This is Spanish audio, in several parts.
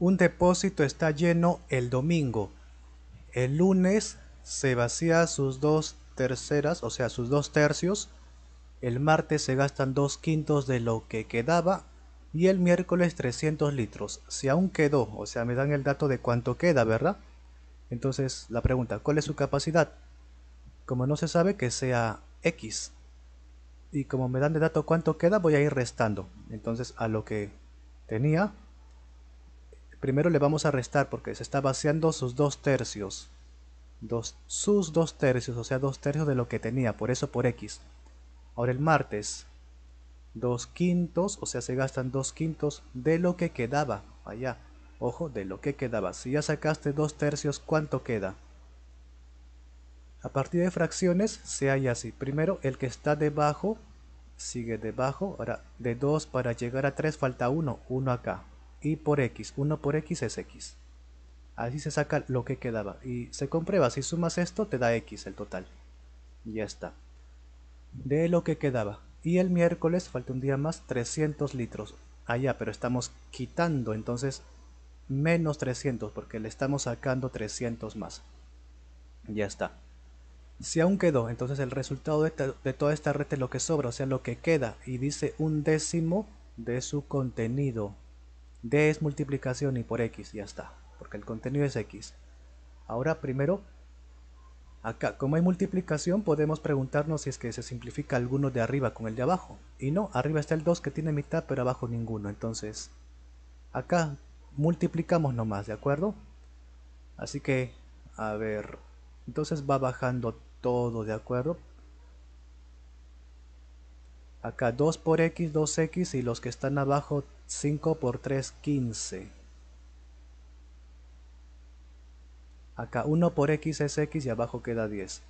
Un depósito está lleno el domingo. El lunes se vacía sus dos terceras, o sea, sus dos tercios. El martes se gastan dos quintos de lo que quedaba. Y el miércoles 300 litros. Si aún quedó, o sea, me dan el dato de cuánto queda, ¿verdad? Entonces, la pregunta, ¿cuál es su capacidad? Como no se sabe que sea X. Y como me dan de dato cuánto queda, voy a ir restando. Entonces, a lo que tenía, primero le vamos a restar porque se está vaciando sus dos tercios. sus dos tercios, o sea, dos tercios de lo que tenía, por eso por X. Ahora el martes, dos quintos, o sea, se gastan dos quintos de lo que quedaba allá. Ojo, de lo que quedaba. Si ya sacaste dos tercios, ¿cuánto queda? A partir de fracciones se halla así. Primero, el que está debajo sigue debajo. Ahora, de 2 para llegar a 3 falta 1. 1 acá y por x, 1 por x es x. Así se saca lo que quedaba y se comprueba, si sumas esto te da x el total. ya está. De lo que quedaba. Y el miércoles, falta un día más, 300 litros. Allá, ah, pero estamos quitando entonces menos 300 porque le estamos sacando 300 más. Ya está. Si aún quedó, entonces el resultado de, de, toda esta red es lo que sobra, o sea, lo que queda, y dice un décimo de su contenido. D es multiplicación y por X, ya está, porque el contenido es X. Ahora primero, acá como hay multiplicación podemos preguntarnos si es que se simplifica alguno de arriba con el de abajo. Y no, arriba está el 2 que tiene mitad pero abajo ninguno, entonces acá multiplicamos nomás, ¿de acuerdo? Así que, a ver, entonces va bajando todo, ¿de acuerdo? Acá 2 por x, 2x y los que están abajo 5 por 3, 15. Acá 1 por x es x y abajo queda 10.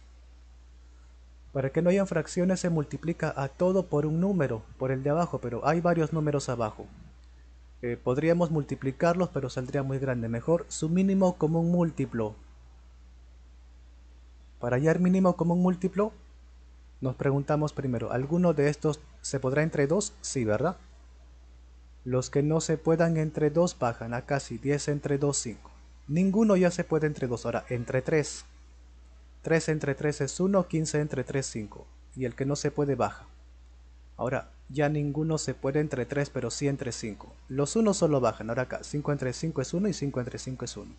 Para que no hayan fracciones se multiplica a todo por un número, por el de abajo, pero hay varios números abajo. Eh, podríamos multiplicarlos, pero saldría muy grande. Mejor su mínimo común múltiplo. Para hallar mínimo común múltiplo, nos preguntamos primero, ¿alguno de estos se podrá entre 2? Sí, ¿verdad? Los que no se puedan entre 2 bajan a casi 10 entre 2, 5. Ninguno ya se puede entre 2, ahora entre 3. 3 entre 3 es 1, 15 entre 3, 5. Y el que no se puede baja. Ahora, ya ninguno se puede entre 3, pero sí entre 5. Los 1 solo bajan, ahora acá 5 entre 5 es 1 y 5 entre 5 es 1.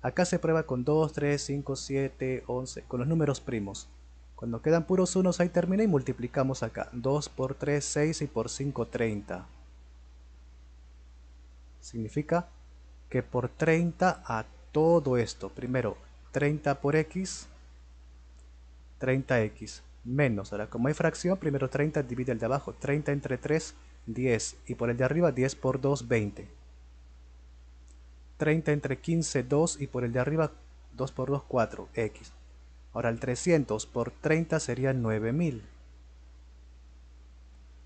Acá se prueba con 2, 3, 5, 7, 11, con los números primos. Cuando quedan puros unos ahí termina y multiplicamos acá. 2 por 3, 6 y por 5, 30 significa que por 30 a todo esto, primero 30 por x, 30x menos, ahora como hay fracción, primero 30 divide el de abajo, 30 entre 3, 10 y por el de arriba 10 por 2, 20. 30 entre 15, 2 y por el de arriba 2 por 2, 4, x. Ahora el 300 por 30 sería 9000.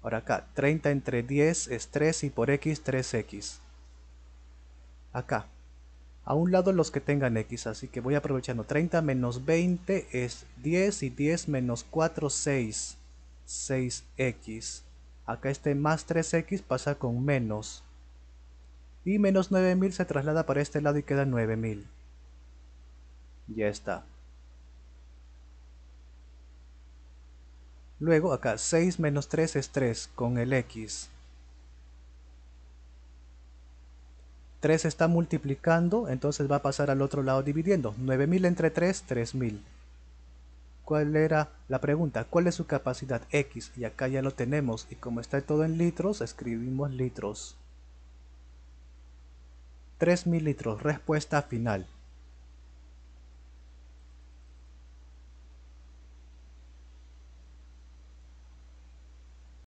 Ahora acá, 30 entre 10 es 3 y por x, 3x acá. A un lado los que tengan x, así que voy aprovechando. 30 menos 20 es 10 y 10 menos 4, 6. 6x. Acá este más 3x pasa con menos. Y menos 9000 se traslada para este lado y queda 9000. Ya está. Luego acá 6 menos 3 es 3 con el x. 3 está multiplicando, entonces va a pasar al otro lado dividiendo. 9000 entre 3, 3000. ¿Cuál era la pregunta? ¿Cuál es su capacidad X? Y acá ya lo tenemos. Y como está todo en litros, escribimos litros. 3000 litros, respuesta final.